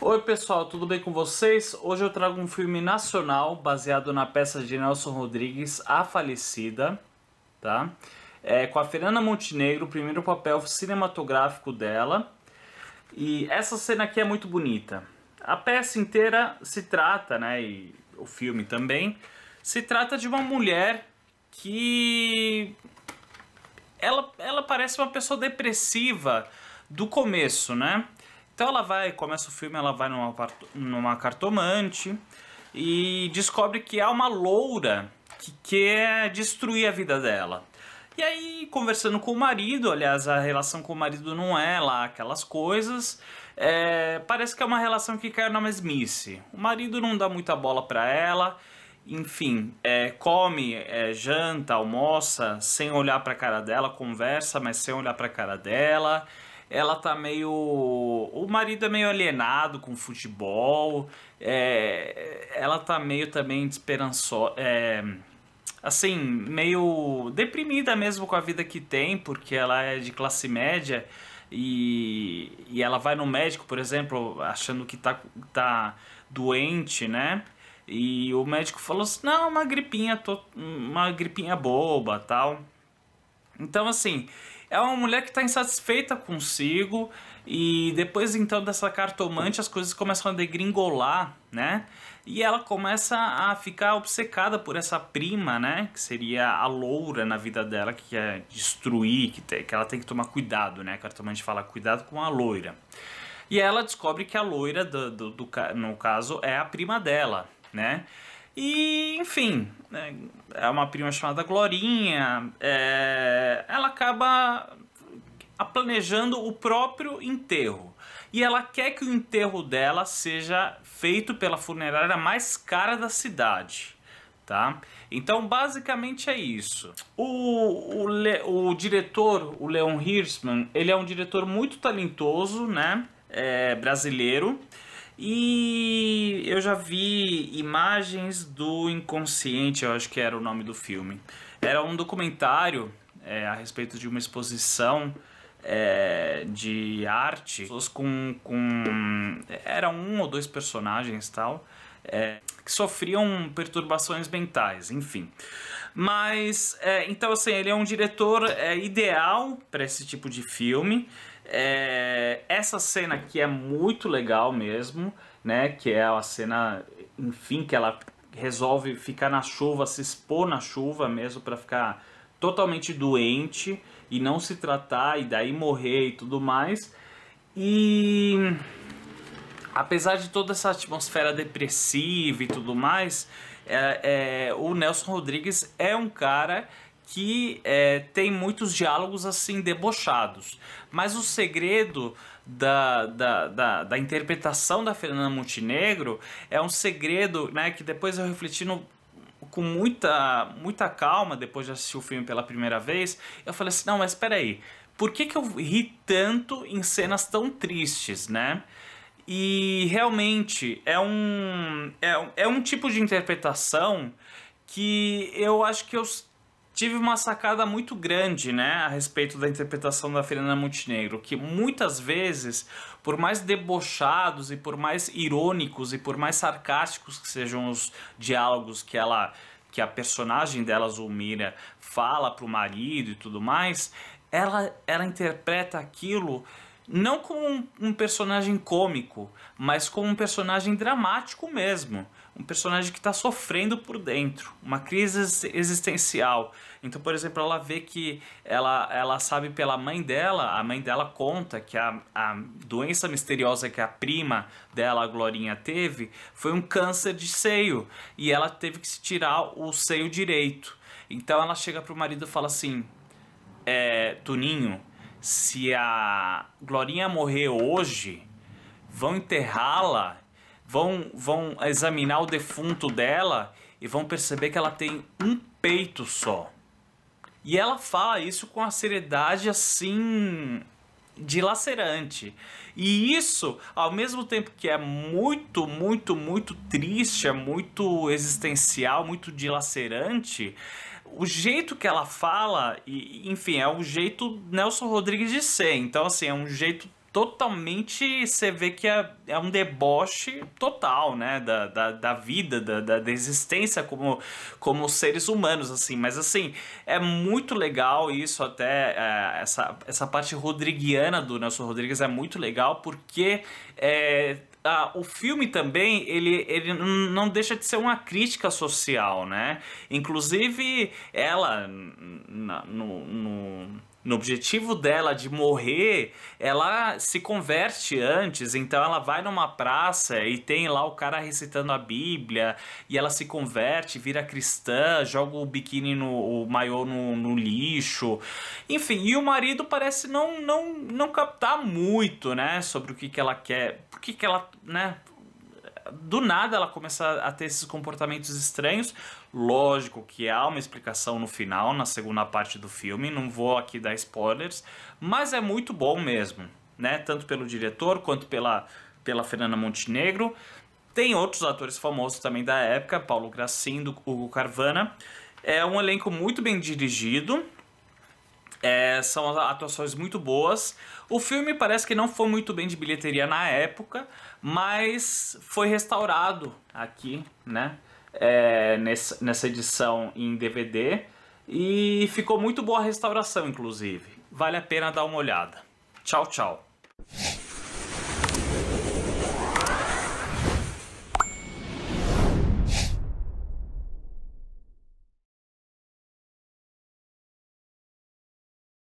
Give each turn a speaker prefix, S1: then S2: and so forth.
S1: Oi pessoal, tudo bem com vocês? Hoje eu trago um filme nacional baseado na peça de Nelson Rodrigues, A Falecida, tá? É, com a Fernanda Montenegro, o primeiro papel cinematográfico dela. E essa cena aqui é muito bonita. A peça inteira se trata, né, e o filme também, se trata de uma mulher que... Ela, ela parece uma pessoa depressiva do começo, né? Então ela vai, começa o filme, ela vai numa, numa cartomante e descobre que há uma loura que quer destruir a vida dela. E aí, conversando com o marido, aliás, a relação com o marido não é lá aquelas coisas, é, parece que é uma relação que caiu na mesmice. O marido não dá muita bola para ela, enfim, é, come, é, janta, almoça, sem olhar pra cara dela, conversa, mas sem olhar pra cara dela ela tá meio. O marido é meio alienado com futebol. É... Ela tá meio também desesperançosa. É... Assim, meio deprimida mesmo com a vida que tem, porque ela é de classe média e, e ela vai no médico, por exemplo, achando que tá, tá doente, né? E o médico falou assim: "Não, uma gripinha, uma gripinha boba, tal". Então assim, é uma mulher que está insatisfeita consigo e depois então dessa cartomante as coisas começam a degringolar, né? E ela começa a ficar obcecada por essa prima, né? Que seria a loura na vida dela, que quer destruir, que, tem, que ela tem que tomar cuidado, né? A cartomante fala cuidado com a loira. E ela descobre que a loira, do, do, do no caso, é a prima dela, né? E, enfim, né, é uma prima chamada Glorinha, é, ela acaba planejando o próprio enterro. E ela quer que o enterro dela seja feito pela funerária mais cara da cidade. Tá? Então, basicamente é isso. O, o, Le, o diretor, o Leon Hirschman, ele é um diretor muito talentoso, né? É, brasileiro. E eu já vi imagens do inconsciente, eu acho que era o nome do filme. Era um documentário é, a respeito de uma exposição é, de arte, pessoas com, com. era um ou dois personagens tal, é, que sofriam perturbações mentais, enfim. Mas, é, então, assim, ele é um diretor é, ideal para esse tipo de filme. É, essa cena que é muito legal mesmo, né? Que é a cena, enfim, que ela resolve ficar na chuva, se expor na chuva mesmo para ficar totalmente doente e não se tratar e daí morrer e tudo mais. E apesar de toda essa atmosfera depressiva e tudo mais, é, é, o Nelson Rodrigues é um cara que é, tem muitos diálogos assim debochados. Mas o segredo da, da, da, da, interpretação da Fernanda Montenegro é um segredo né, que depois eu refleti no, com muita, muita calma depois de assistir o filme pela primeira vez. Eu falei assim: não, mas espera aí, por que, que eu ri tanto em cenas tão tristes, né? E realmente é um, é, é um tipo de interpretação que eu acho que eu tive uma sacada muito grande né, a respeito da interpretação da Fernanda Montenegro, que muitas vezes, por mais debochados e por mais irônicos e por mais sarcásticos que sejam os diálogos que ela que a personagem dela, Zulmira, fala para o marido e tudo mais, ela, ela interpreta aquilo não como um, personagem cômico, mas como um personagem dramático mesmo. Um personagem que está sofrendo por dentro, uma crise existencial. Então, por exemplo, ela vê que ela, ela sabe pela mãe dela, a mãe dela conta que a, a doença misteriosa que a prima dela, a Glorinha, teve foi um câncer de seio e ela teve que se tirar o seio direito. Então ela chega pro marido e fala assim: é, Tuninho, se a Glorinha morrer hoje, vão enterrá-la, vão, vão examinar o defunto dela e vão perceber que ela tem um peito só. E ela fala isso com a seriedade assim dilacerante. E isso, ao mesmo tempo que é muito, muito, muito triste, é muito existencial, muito dilacerante, o jeito que ela fala, e, enfim, é o jeito Nelson Rodrigues de ser. Então, assim, é um jeito totalmente. Você vê que é, é um deboche total, né? Da, da, da vida, da, da, da, existência como, como seres humanos, assim. Mas, assim, é muito legal isso, até é, essa, essa parte rodriguiana do Nelson Rodrigues é muito legal, porque. É, ah, o filme também, ele, ele não deixa de ser uma crítica social, né? Inclusive, ela, na, no, no no objetivo dela de morrer, ela se converte antes, então ela vai numa praça e tem lá o cara recitando a Bíblia, e ela se converte, vira cristã, joga o biquíni no o maiô no, no lixo. Enfim, e o marido parece não não não captar muito, né, sobre o que que ela quer, o que que ela, né, do nada ela começa a ter esses comportamentos estranhos. Lógico que há uma explicação no final, na segunda parte do filme, não vou aqui dar spoilers, mas é muito bom mesmo, né? Tanto pelo diretor quanto pela, pela Fernanda Montenegro. Tem outros atores famosos também da época, Paulo Gracindo, Hugo Carvana. É um elenco muito bem dirigido, é, são atuações muito boas. O filme parece que não foi muito bem de bilheteria na época, mas foi restaurado aqui, né? É, nessa, nessa edição em DVD. E ficou muito boa a restauração, inclusive. Vale a pena dar uma olhada. Tchau, tchau.